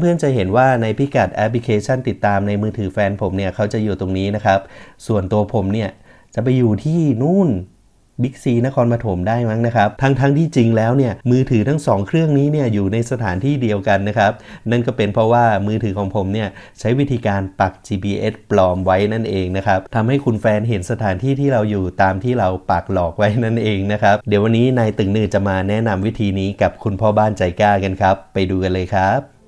เพื่อนๆ จะเห็นว่าในพิกัดแอปพลิเคชันติดตามในมือถือแฟนผมเนี่ยเขาจะอยู่ตรงนี้นะครับ ส่วนตัวผมเนี่ยจะไปอยู่ที่นู่นบิ๊กซีนครปฐมได้มั้งนะครับทั้งๆทที่จริงแล้วเนี่ย มือถือทั้ง 2 เครื่องนี้เนี่ยอยู่ในสถานที่เดียวกันนะครับนั่นก็เป็นเพราะว่ามือถือของผมเนี่ยใช้วิธีการปัก GPS ปลอมไว้นั่นเองนะครับทำให้คุณแฟนเห็นสถานที่ที่เราอยู่ตามที่เราปักหลอกไว้นั่นเองนะครับเดี๋ยววันนี้นายตึงนือจะมาแนะนำวิธีนี้กับคุณพ่อบ้านใจกล้ากันครับ ไปดูกันเลยครับ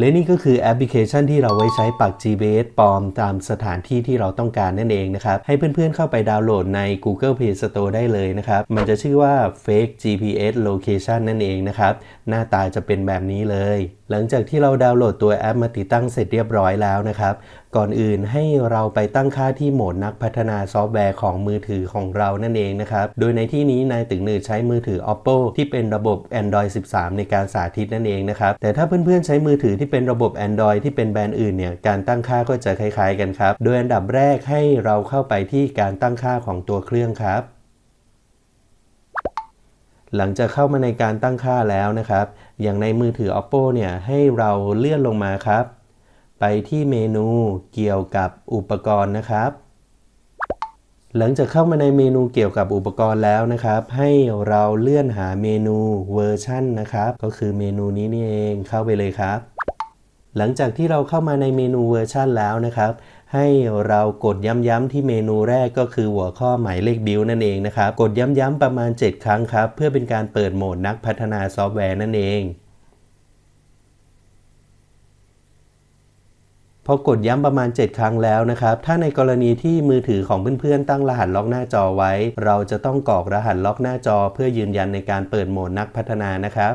และนี่ก็คือแอปพลิเคชันที่เราไว้ใช้ปัก g p s ปลอมตามสถานที่ที่เราต้องการนั่นเองนะครับ ให้เพื่อนๆ เข้าไปดาวน์โหลดใน Google Play Store ได้เลยนะครับ มันจะชื่อว่า Fake GPS Location นั่นเองนะครับ หน้าตาจะเป็นแบบนี้เลย หลังจากที่เราดาวน์โหลดตัวแอปมาติดตั้งเสร็จเรียบร้อยแล้วนะครับก่อนอื่นให้เราไปตั้งค่าที่โหมดนักพัฒนาซอฟต์แวร์ของมือถือของเรานั่นเองนะครับ โดยในที่นี้นายตึงหนือใช้มือถือ oppo ที่เป็นระบบ android 13 ในการสาธิตนั่นเองนะครับ แต่ถ้าเพื่อนๆ ใช้มือถือที่เป็นระบบ android ที่เป็นแบรนด์อื่นเนี่ย การตั้งค่าก็จะคล้ายๆกันครับ โดยอันดับแรกให้เราเข้าไปที่การตั้งค่าของตัวเครื่องครับ หลังจากเข้ามาในการตั้งค่าแล้วนะครับ อย่างในมือถือ oppo เนี่ยให้เราเลื่อนลงมาครับไปที่เมนูเกี่ยวกับอุปกรณ์นะครับ หลังจากเข้ามาในเมนูเกี่ยวกับอุปกรณ์แล้วนะครับ ให้เราเลื่อนหาเมนูเวอร์ชันนะครับ ก็คือเมนูนี้นี่เองเข้าไปเลยครับ หลังจากที่เราเข้ามาในเมนูเวอร์ชันแล้วนะครับ ให้เรากดย้ำๆที่เมนูแรกก็คือหัวข้อหมายเลขบิลนั่นเองนะครับ กดย้ำๆประมาณ 7 ครั้งครับ เพื่อเป็นการเปิดโหมดนักพัฒนาซอฟต์แวร์นั่นเองพอกดย้ำประมาณ 7 ครั้งแล้วนะครับ ถ้าในกรณีที่มือถือของเพื่อนๆตั้งรหัสล็อกหน้าจอไว้ เราจะต้องกรอกรหัสล็อกหน้าจอ เพื่อยืนยันในการเปิดโหมดนักพัฒนานะครับ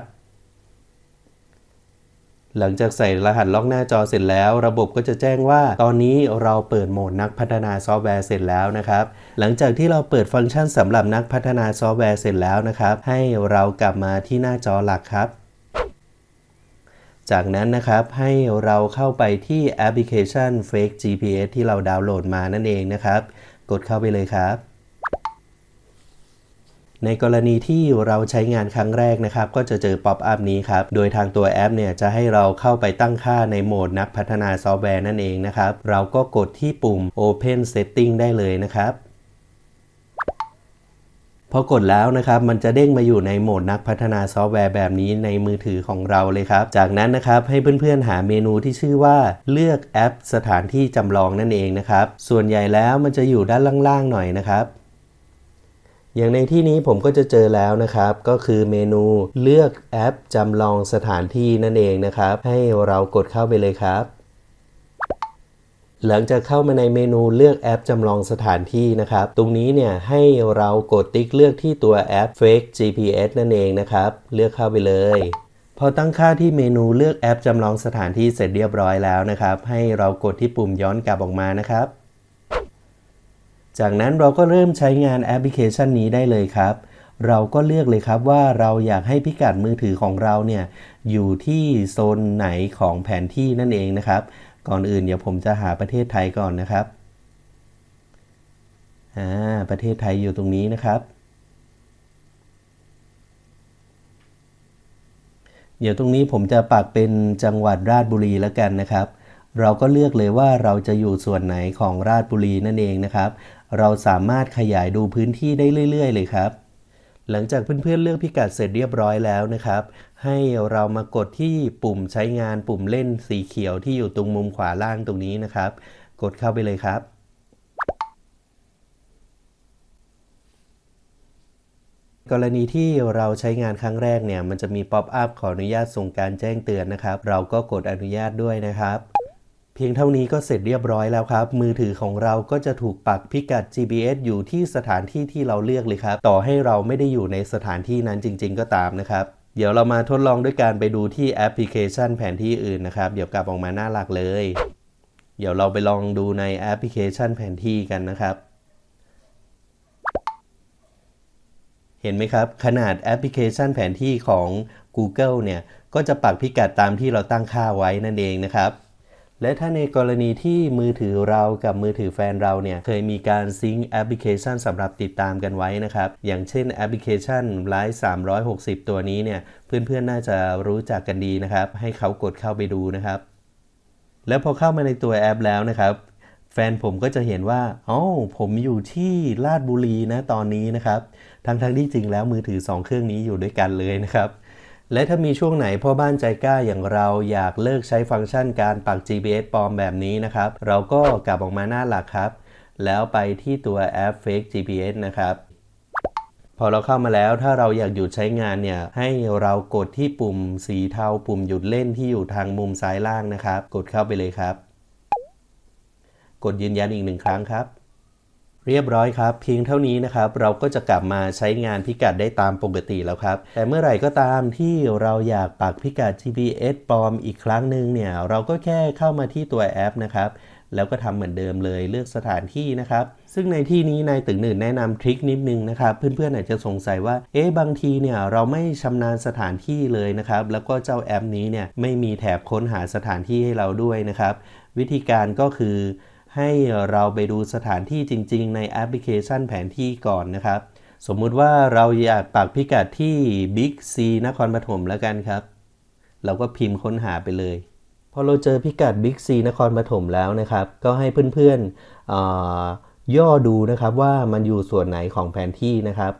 หลังจากใส่รหัสล็อกหน้าจอเสร็จแล้วระบบก็จะแจ้งว่า ตอนนี้เราเปิดโหมดนักพัฒนาซอฟต์แวร์เสร็จแล้วนะครับ หลังจากที่เราเปิดฟังก์ชันสำหรับนักพัฒนาซอฟต์แวร์เสร็จแล้วนะครับ ให้เรากลับมาที่หน้าจอหลักครับจากนั้นนะครับให้เราเข้าไปที่แอปพลิเคชัน Fake GPS ที่เราดาวน์โหลดมานั่นเองนะครับ กดเข้าไปเลยครับ ในกรณีที่เราใช้งานครั้งแรกนะครับก็จะเจอป๊อปอัพนี้ครับ โดยทางตัวแอปเนี่ยจะให้เราเข้าไปตั้งค่าในโหมดนักพัฒนาซอฟต์แวร์นั่นเองนะครับ เราก็กดที่ปุ่ม Open Setting ได้เลยนะครับพอกดแล้วนะครับ มันจะเด้งมาอยู่ในโหมดนักพัฒนาซอฟต์แวร์แบบนี้ในมือถือของเราเลยครับ จากนั้นนะครับ ให้เพื่อนๆ หาเมนูที่ชื่อว่าเลือกแอปสถานที่จำลองนั่นเองนะครับ ส่วนใหญ่แล้วมันจะอยู่ด้านล่างๆ หน่อยนะครับ อย่างในที่นี้ผมก็จะเจอแล้วนะครับ ก็คือเมนูเลือกแอปจำลองสถานที่นั่นเองนะครับ ให้เรากดเข้าไปเลยครับหลังจากเข้ามาในเมนูเลือกแอปจำลองสถานที่นะครับ ตรงนี้เนี่ยให้เรากดติ๊กเลือกที่ตัวแอป Fake GPS นั่นเองนะครับ เลือกเข้าไปเลย พอตั้งค่าที่เมนูเลือกแอปจำลองสถานที่เสร็จเรียบร้อยแล้วนะครับ ให้เรากดที่ปุ่มย้อนกลับออกมานะครับ จากนั้นเราก็เริ่มใช้งานแอปพลิเคชันนี้ได้เลยครับ เราก็เลือกเลยครับว่าเราอยากให้พิกัดมือถือของเราเนี่ยอยู่ที่โซนไหนของแผนที่นั่นเองนะครับก่อนอื่นเดี๋ยวผมจะหาประเทศไทยก่อนนะครับ อ่า ประเทศไทยอยู่ตรงนี้นะครับ เดี๋ยวตรงนี้ผมจะปักเป็นจังหวัดราชบุรีแล้วกันนะครับ เราก็เลือกเลยว่าเราจะอยู่ส่วนไหนของราชบุรีนั่นเองนะครับ เราสามารถขยายดูพื้นที่ได้เรื่อยๆเลยครับหลังจากเพื่อนๆ เลือกพิกัดเสร็จเรียบร้อยแล้วนะครับ ให้เรามากดที่ปุ่มใช้งานปุ่มเล่นสีเขียวที่อยู่ตรงมุมขวาล่างตรงนี้นะครับ กดเข้าไปเลยครับกรณีที่เราใช้งานครั้งแรกเนี่ยมันจะมีป๊อปอัพขออนุญาตส่งการแจ้งเตือนนะครับ เราก็กดอนุญาตด้วยนะครับเพียงเท่านี้ก็เสร็จเรียบร้อยแล้วครับ มือถือของเราก็จะถูกปักพิกัด GPS อยู่ที่สถานที่ที่เราเลือกเลยครับ ต่อให้เราไม่ได้อยู่ในสถานที่นั้นจริงๆก็ตามนะครับ เดี๋ยวเรามาทดลองด้วยการไปดูที่แอปพลิเคชันแผนที่อื่นนะครับ เดี๋ยวกลับออกมาหน้าหลักเลย เดี๋ยวเราไปลองดูในแอปพลิเคชันแผนที่กันนะครับ เห็นไหมครับ ขนาดแอปพลิเคชันแผนที่ของ Google เนี่ย ก็จะปักพิกัดตามที่เราตั้งค่าไว้นั่นเองนะครับและถ้าในกรณีที่มือถือเรากับมือถือแฟนเราเนี่ยเคยมีการซิงค์แอปพลิเคชันสำหรับติดตามกันไว้นะครับ อย่างเช่นแอปพลิเคชันไลฟ์360 ตัวนี้เนี่ยเพื่อนๆ น่าจะรู้จักกันดีนะครับ ให้เขากดเข้าไปดูนะครับ แล้วพอเข้ามาในตัวแอปแล้วนะครับ แฟนผมก็จะเห็นว่าอ๋อผมอยู่ที่ลาดบุรีนะตอนนี้นะครับทั้งๆที่จริงแล้วมือถือ 2 เครื่องนี้อยู่ด้วยกันเลยนะครับและถ้ามีช่วงไหนพ่อบ้านใจกล้าอย่างเราอยากเลิกใช้ฟังก์ชันการปัก GPS ปลอมแบบนี้นะครับ เราก็กลับออกมาหน้าหลักครับ แล้วไปที่ตัวแอป Fake GPS นะครับ พอเราเข้ามาแล้วถ้าเราอยากหยุดใช้งานเนี่ย ให้เรากดที่ปุ่มสีเทาปุ่มหยุดเล่นที่อยู่ทางมุมซ้ายล่างนะครับ กดเข้าไปเลยครับ กดยืนยันอีกหนึ่งครั้งครับเรียบร้อยครับเพียงเท่านี้นะครับเราก็จะกลับมาใช้งานพิกัดได้ตามปกติแล้วครับแต่เมื่อไหร่ก็ตามที่เราอยากปักพิกัด GPS ปลอม อีกครั้งหนึ่งเนี่ย เราก็แค่เข้ามาที่ตัวแอปนะครับแล้วก็ทำเหมือนเดิมเลยเลือกสถานที่นะครับซึ่งในที่นี้นายตึงหนึ่งแนะนำทริคนิดนึงนะครับ เพื่อนๆอาจจะสงสัยว่าเอ๊ะบางทีเนี่ยเราไม่ชำนาญสถานที่เลยนะครับ แล้วก็เจ้าแอปนี้เนี่ยไม่มีแถบค้นหาสถานที่ให้เราด้วยนะครับ วิธีการก็คือให้เราไปดูสถานที่จริง ๆ ในแอปพลิเคชันแผนที่ก่อนนะครับ สมมุติว่าเราอยากปักพิกัดที่บิ๊กซีนครปฐมแล้วกันครับ เราก็พิมพ์ค้นหาไปเลย พอเราเจอพิกัดบิ๊กซีนครปฐมแล้วนะครับ ก็ให้เพื่อนๆย่อดูนะครับว่ามันอยู่ส่วนไหนของแผนที่นะครับ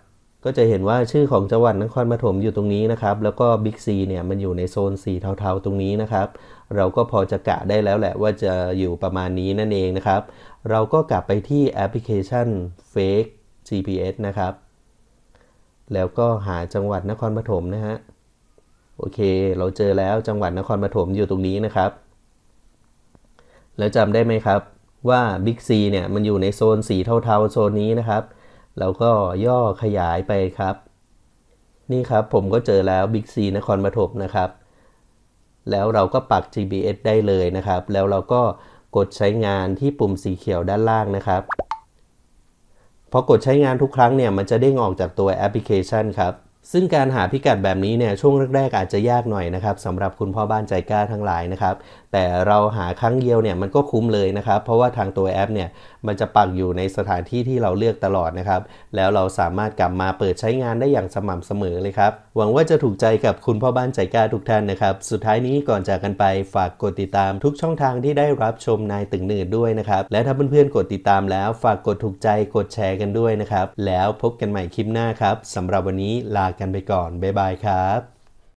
ก็จะเห็นว่าชื่อของจังหวัดนครปฐมอยู่ตรงนี้นะครับ แล้วก็บิ๊กซีเนี่ยมันอยู่ในโซนสีเทาๆตรงนี้นะครับ เราก็พอจะกะได้แล้วแหละว่าจะอยู่ประมาณนี้นั่นเองนะครับ เราก็กลับไปที่แอปพลิเคชัน Fake GPS นะครับ แล้วก็หาจังหวัดนครปฐมนะฮะโอเค เราเจอแล้วจังหวัดนครปฐมอยู่ตรงนี้นะครับ แล้วจำได้ไหมครับว่าบิ๊กซีเนี่ยมันอยู่ในโซนสีเทาๆ โซนนี้นะครับแล้วก็ย่อขยายไปครับ นี่ครับผมก็เจอแล้วบิ๊กซีนครปฐมนะครับ แล้วเราก็ปัก GBS ได้เลยนะครับ แล้วเราก็กดใช้งานที่ปุ่มสีเขียวด้านล่างนะครับพอกดใช้งานทุกครั้งเนี่ยมันจะเด้งออกจากตัวแอปพลิเคชันครับซึ่งการหาพิกัดแบบนี้เนี่ยช่วงแรก ๆ อาจจะยากหน่อยนะครับสำหรับคุณพ่อบ้านใจกล้าทั้งหลายนะครับแต่เราหาครั้งเดียวเนี่ยมันก็คุ้มเลยนะครับเพราะว่าทางตัวแอปเนี่ยมันจะปักอยู่ในสถานที่ที่เราเลือกตลอดนะครับแล้วเราสามารถกลับมาเปิดใช้งานได้อย่างสม่ำเสมอเลยครับหวังว่าจะถูกใจกับคุณพ่อบ้านใจกล้าทุกท่านนะครับสุดท้ายนี้ก่อนจากกันไปฝากกดติดตามทุกช่องทางที่ได้รับชมนายตึงหนืดด้วยนะครับและถ้าเพื่อนๆกดติดตามแล้วฝากกดถูกใจกดแชร์กันด้วยนะครับแล้วพบกันใหม่คลิปหน้าครับสำหรับวันนี้ลาากกันไปก่อน บ๊ายบายครับ